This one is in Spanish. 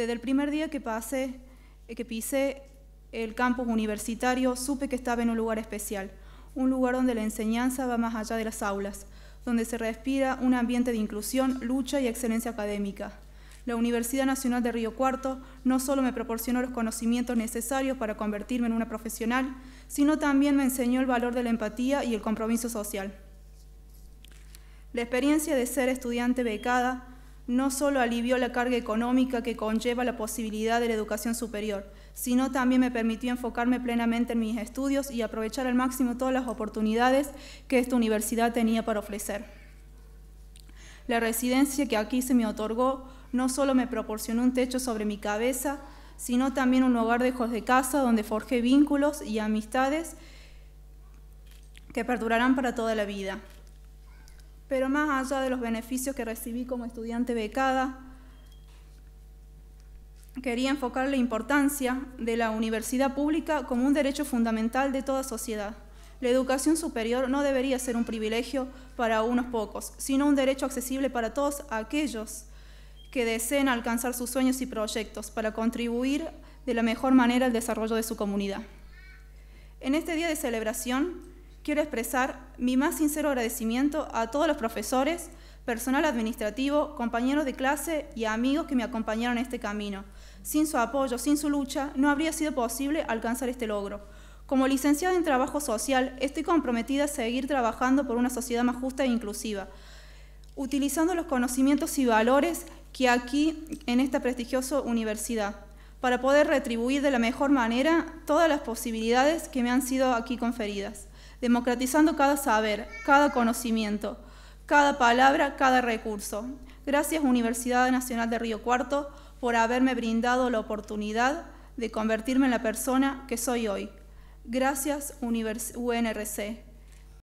Desde el primer día que pasé, eh, que pisé el campus universitario, supe que estaba en un lugar especial, un lugar donde la enseñanza va más allá de las aulas, donde se respira un ambiente de inclusión, lucha y excelencia académica. La Universidad Nacional de Río Cuarto no solo me proporcionó los conocimientos necesarios para convertirme en una profesional, sino también me enseñó el valor de la empatía y el compromiso social. La experiencia de ser estudiante becada no solo alivió la carga económica que conlleva la posibilidad de la educación superior, sino también me permitió enfocarme plenamente en mis estudios y aprovechar al máximo todas las oportunidades que esta universidad tenía para ofrecer. La residencia que aquí se me otorgó no solo me proporcionó un techo sobre mi cabeza, sino también un hogar lejos de casa donde forjé vínculos y amistades que perdurarán para toda la vida pero más allá de los beneficios que recibí como estudiante becada, quería enfocar la importancia de la universidad pública como un derecho fundamental de toda sociedad. La educación superior no debería ser un privilegio para unos pocos, sino un derecho accesible para todos aquellos que deseen alcanzar sus sueños y proyectos para contribuir de la mejor manera al desarrollo de su comunidad. En este día de celebración, quiero expresar mi más sincero agradecimiento a todos los profesores, personal administrativo, compañeros de clase y amigos que me acompañaron en este camino. Sin su apoyo, sin su lucha, no habría sido posible alcanzar este logro. Como licenciada en Trabajo Social, estoy comprometida a seguir trabajando por una sociedad más justa e inclusiva, utilizando los conocimientos y valores que aquí en esta prestigiosa universidad, para poder retribuir de la mejor manera todas las posibilidades que me han sido aquí conferidas democratizando cada saber, cada conocimiento, cada palabra, cada recurso. Gracias Universidad Nacional de Río Cuarto por haberme brindado la oportunidad de convertirme en la persona que soy hoy. Gracias UNRC.